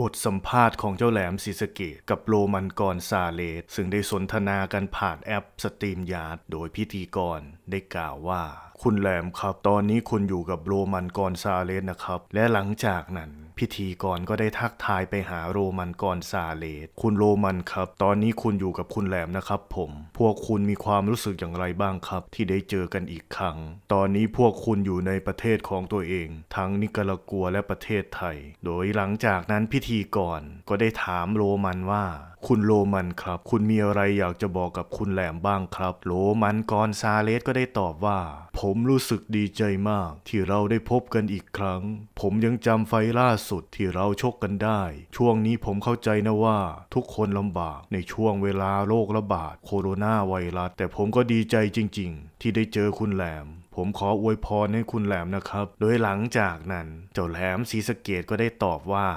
บทสัมภาษณ์ของเจ้าแหลมซิสเกตกับโรมันกรซาเลส ซึ่งได้สนทนากันผ่านแอปสตรีมยาร์ดโดยพิธีกรได้กล่าวว่า คุณแหลมครับ ตอนนี้คุณอยู่กับโรมันกรซาเลสนะครับ และหลังจากนั้นพิธีกรก็ได้ทักทายไปหาโรมันกรซาเลสคุณโรมันครับ ตอนนี้คุณอยู่กับคุณแหลมนะครับผม พวกคุณมีความรู้สึกอย่างไรบ้างครับ ที่ได้เจอกันอีกครั้ง ตอนนี้พวกคุณอยู่ในประเทศของตัวเอง ทั้งนิการากัวและประเทศไทย โดยหลังจากนั้นพิธีกรก็ได้ถามโรมันว่าคุณโลมันครับ คุณมีอะไรอยากจะบอกกับคุณแหลมบ้างครับ โลมันกอนซาเลสก็ได้ตอบว่า ผมรู้สึกดีใจมาก ที่เราได้พบกันอีกครั้ง ผมยังจำไฟล่าสุดที่เราชกกันได้ ช่วงนี้ผมเข้าใจนะว่าทุกคนลำบากในช่วงเวลาโรคระบาดโคโรนาไวรัสแต่ผมก็ดีใจจริง ๆ ที่ได้เจอคุณแหลม ผมขออวยพรให้คุณแหลมนะครับ โดยหลังจากนั้น เจ้าแหลมสีสเกตก็ได้ตอบว่า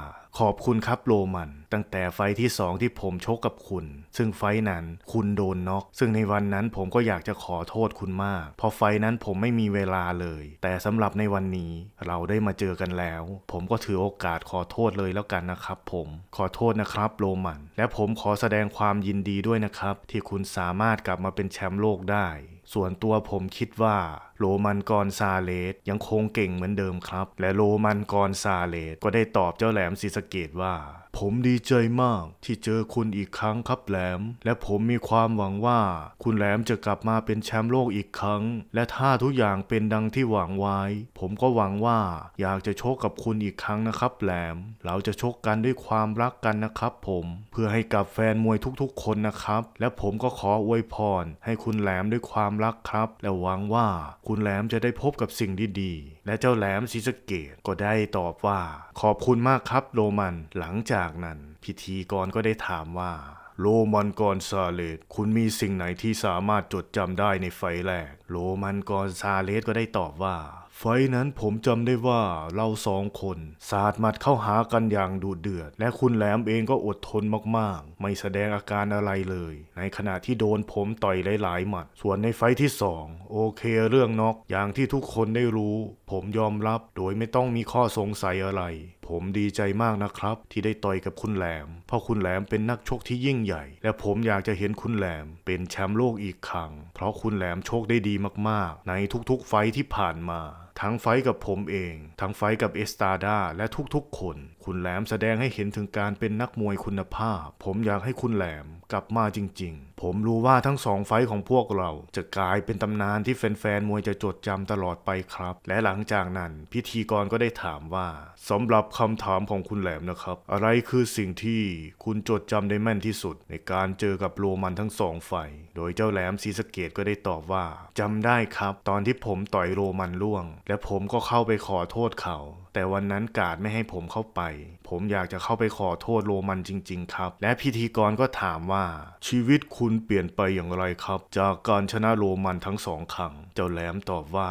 ขอบคุณครับโรมัน ตั้งแต่ไฟที่สองที่ผมชกกับคุณ ซึ่งไฟนั้นคุณโดนน็อกซึ่งในวันนั้นผมก็อยากจะขอโทษคุณมากเพราะไฟนั้นผมไม่มีเวลาเลย แต่สำหรับในวันนี้เราได้มาเจอกันแล้ว ผมก็ถือโอกาสขอโทษเลยแล้วกันนะครับ ผม ขอโทษนะครับโรมันและผมขอแสดงความยินดีด้วยนะครับที่คุณสามารถกลับมาเป็นแชมป์โลกได้ ส่วนตัวผมคิดว่าโรมันกรซาเลส ยังคงเก่งเหมือนเดิมครับ และโรมันกรซาเลส ก็ได้ตอบเจ้าแหลมซิสเกตว่า ผมดีใจมากที่เจอคุณอีกครั้งครับแหลม และผมมีความหวังว่า คุณแหลมจะกลับมาเป็นแชมป์โลกอีกครั้ง และถ้าทุกอย่างเป็นดังที่หวังไว้ ผมก็หวังว่าอยากจะโชคกับคุณอีกครั้งนะครับแหลม เราจะโชคกันด้วยความรักกันนะครับ ผม เพื่อให้กับแฟนมวยทุกๆ คนนะครับ และผมก็ขออวยพร ให้คุณแหลมด้วยความรักครับ และหวังว่าคุณแหลมจะได้พบกับสิ่งดีๆ และเจ้าแหลมซิสเกตก็ได้ตอบว่า ขอบคุณมากครับโรมันหลังจากนั้น พิธีกรก็ได้ถามว่าโรมันกอนซาเลตคุณมีสิ่งไหนที่สามารถจดจำได้ในไฟแรก โรมันกอนซาเลตก็ได้ตอบว่า ไฟนั้นผมจำได้ว่าเราสองคน สาดมัดเข้าหากันอย่างดุเดือด และคุณแหลมเองก็อดทนมากๆ ไม่แสดงอาการอะไรเลย ในขณะที่โดนผมต่อยหลาย ๆ หมัด ส่วนในไฟที่สอง โอเคเรื่องนอกอย่างที่ทุกคนได้รู้ ผมยอมรับโดยไม่ต้องมีข้อสงสัยอะไรผมดีใจมากนะครับที่ได้ต่อยกับคุณแหลม เพราะคุณแหลมเป็นนักชกที่ยิ่งใหญ่ และผมอยากจะเห็นคุณแหลมเป็นแชมป์โลกอีกครั้ง เพราะคุณแหลมโชคได้ดีมากๆ ในทุกๆไฟที่ผ่านมา ทั้งไฟกับผมเอง ทั้งไฟกับเอสตาดาและทุกๆ คน คุณแหลมแสดงให้เห็นถึงการเป็นนักมวยคุณภาพ ผมอยากให้คุณแหลมกลับมาจริงๆ ผมรู้ว่าทั้งสองไฟของพวกเราจะ กลายเป็นตำนานที่แฟนๆ มวยจะจดจำตลอดไปครับ และหลังจากนั้นพิธีกรก็ได้ถามว่าสำหรับคำถามของคุณแหลมนะครับ อะไรคือสิ่งที่คุณจดจำได้แม่นที่สุด ในการเจอกับโรมันทั้งสองไฟ โดยเจ้าแหลมซีสเกตก็ได้ตอบว่าจำได้ครับ ตอนที่ผมต่อยโรมันล่วง และผมก็เข้าไปขอโทษเขาแต่วันนั้นกาดไม่ให้ผมเข้าไป ผมอยากจะเข้าไปขอโทษโรมันจริงๆครับ และพิธีกรก็ถามว่าชีวิตคุณเปลี่ยนไปอย่างไรครับ จากการชนะโรมันทั้งสองครั้ง เจ้าแหลมตอบว่า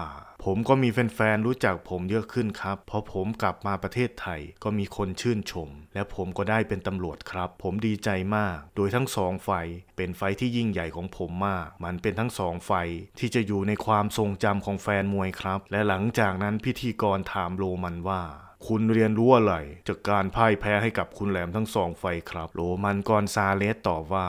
ผมก็มีแฟนๆรู้จักผมเยอะขึ้นครับ เพราะผมกลับมาประเทศไทยก็มีคนชื่นชมและผมก็ได้เป็นตำรวจครับ ผมดีใจมาก โดยทั้งสองไฟเป็นไฟที่ยิ่งใหญ่ของผมมาก มันเป็นทั้งสองไฟ ที่จะอยู่ในความทรงจำของแฟนมวยครับ และหลังจากนั้นพิธีกรถามโรมันว่า คุณเรียนรู้อะไรจากการพ่ายแพ้ให้กับคุณแหลมทั้งสองไฟครับโรมันกอนซาเลสตอบว่า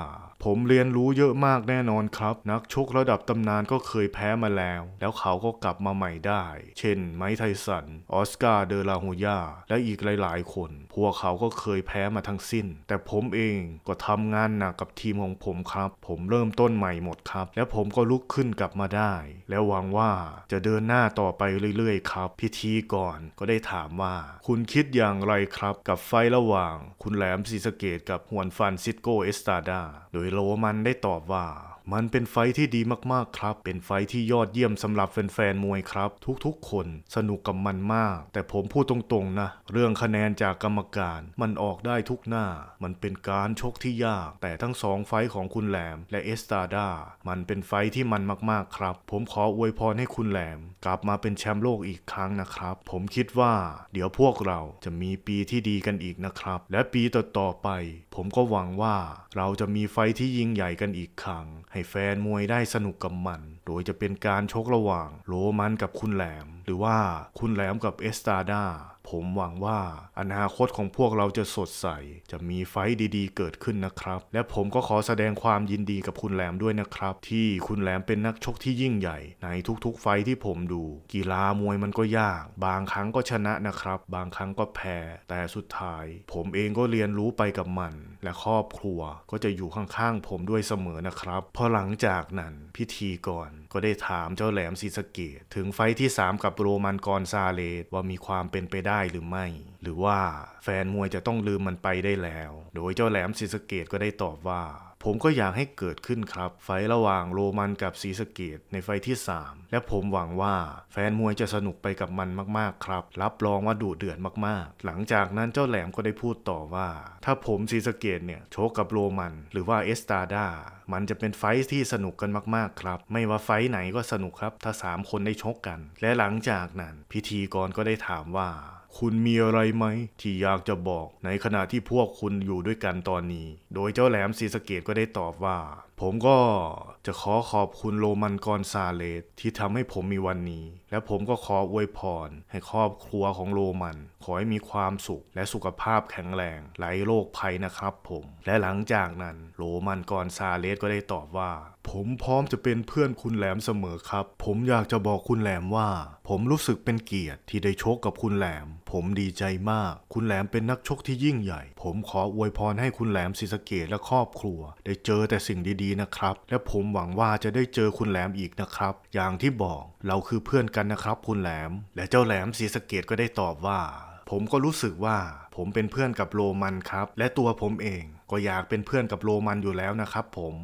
ผมเรียนรู้เยอะมากแน่นอนครับ นักชกระดับตำนานก็เคยแพ้มาแล้ว แล้วเขาก็กลับมาใหม่ได้ เช่นไมค์ไทสัน ออสการ์เดลาโฮยา และอีกหลายๆ คนพวกเขาก็เคยแพ้มาทั้งสิ้น แต่ผมเองก็ทำงานหนักกับทีมของผมครับ ผมเริ่มต้นใหม่หมดครับ และผมก็ลุกขึ้นกลับมาได้ และหวังว่าจะเดินหน้าต่อไปเรื่อยๆครับ พิธีก่อนก็ได้ถามว่า คุณคิดอย่างไรครับ กับไฟระหว่างคุณแหลมศรีสเกตกับหวนฟันซิสโกเอสตาดาโดยโลมันได้ตอบว่ามันเป็นไฟที่ดีมากๆครับ เป็นไฟที่ยอดเยี่ยมสำหรับแฟนๆมวยครับ ทุกๆคนสนุกกับมันมาก แต่ผมพูดตรงๆนะ เรื่องคะแนนจากกรรมการมันออกได้ทุกหน้า มันเป็นการชกที่ยาก แต่ทั้งสองไฟของคุณแหลมและเอสตาดา มันเป็นไฟที่มันมากๆครับ ผมขออวยพรให้คุณแหลมกลับมาเป็นแชมป์โลกอีกครั้งนะครับ ผมคิดว่า เดี๋ยวพวกเราจะมีปีที่ดีกันอีกนะครับ และปีต่อๆไป ผมก็หวังว่า เราจะมีไฟที่ยิ่งใหญ่กันอีกครั้งให้แฟนมวยได้สนุกกับมัน โดยจะเป็นการชกระหว่างโรมันกับคุณแหลม หรือว่าคุณแหลมกับเอสตาดาผมหวังว่าอนาคตของพวกเราจะสดใส จะมีไฟดีๆเกิดขึ้นนะครับ และผมก็ขอแสดงความยินดีกับคุณแหลมด้วยนะครับ ที่คุณแหลมเป็นนักชกที่ยิ่งใหญ่ ในทุกๆไฟที่ผมดู กีฬามวยมันก็ยาก บางครั้งก็ชนะนะครับ บางครั้งก็แพ้แต่สุดท้ายผมเองก็เรียนรู้ไปกับมัน และครอบครัวก็จะอยู่ข้างๆผมด้วยเสมอนะครับพอหลังจากนั้นพิธีก่อนก็ได้ถามเจ้าแหลมซีสเกตถึงไฟที่ 3 กับโรมันกอนซาเลสว่ามีความเป็นไปได้หรือไม่ หรือว่าแฟนมวยจะต้องลืมมันไปได้แล้ว โดยเจ้าแหลมซีสเกตก็ได้ตอบว่าผมก็อยากให้เกิดขึ้นครับ ไฟระหว่างโรมันกับศรีสะเกดในไฟที่ 3 และผมหวังว่าแฟนมวยจะสนุกไปกับมันมากๆครับ รับรองว่าดุเดือดมากๆ หลังจากนั้นเจ้าแหลมก็ได้พูดต่อว่า ถ้าผมศรีสะเกดเนี่ยโชกกับโรมันหรือว่าเอสตาดา มันจะเป็นไฟที่สนุกกันมากๆ ครับ ไม่ว่าไฟไหนก็สนุกครับถ้า3คนได้ชกกันและหลังจากนั้นพิธีกรก็ได้ถามว่าคุณมีอะไรไหมที่อยากจะบอกในขณะที่พวกคุณอยู่ด้วยกันตอนนี้ โดยเจ้าแหลมซีสเกตก็ได้ตอบว่าผมก็จะขอขอบคุณโรมันกอนซาเลส ที่ทำให้ผมมีวันนี้ และผมก็ขออวยพร ให้ครอบครัวของโรมัน ขอให้มีความสุขและสุขภาพแข็งแรงไร้โรคภัยนะครับ ผม และหลังจากนั้นโรมันกอนซาเลสก็ได้ตอบว่า ผมพร้อมจะเป็นเพื่อนคุณแหลมเสมอครับ ผมอยากจะบอกคุณแหลมว่า ผมรู้สึกเป็นเกียรติที่ได้ชกกับคุณแหลม ผมดีใจมาก คุณแหลมเป็นนักชกที่ยิ่งใหญ่ ผมขออวยพรให้คุณแหลมศิสเกตและครอบครัว ได้เจอแต่สิ่งดีีนะครับและผมหวังว่าจะได้เจอคุณแหลมอีกนะครับ อย่างที่บอกเราคือเพื่อนกันนะครับ คุณแหลม และเจ้าแหลมศีสะเกดก็ได้ตอบว่า ผมก็รู้สึกว่า ผมเป็นเพื่อนกับโรมันครับ และตัวผมเองก็อยากเป็นเพื่อนกับโรมันอยู่แล้วนะครับ ผม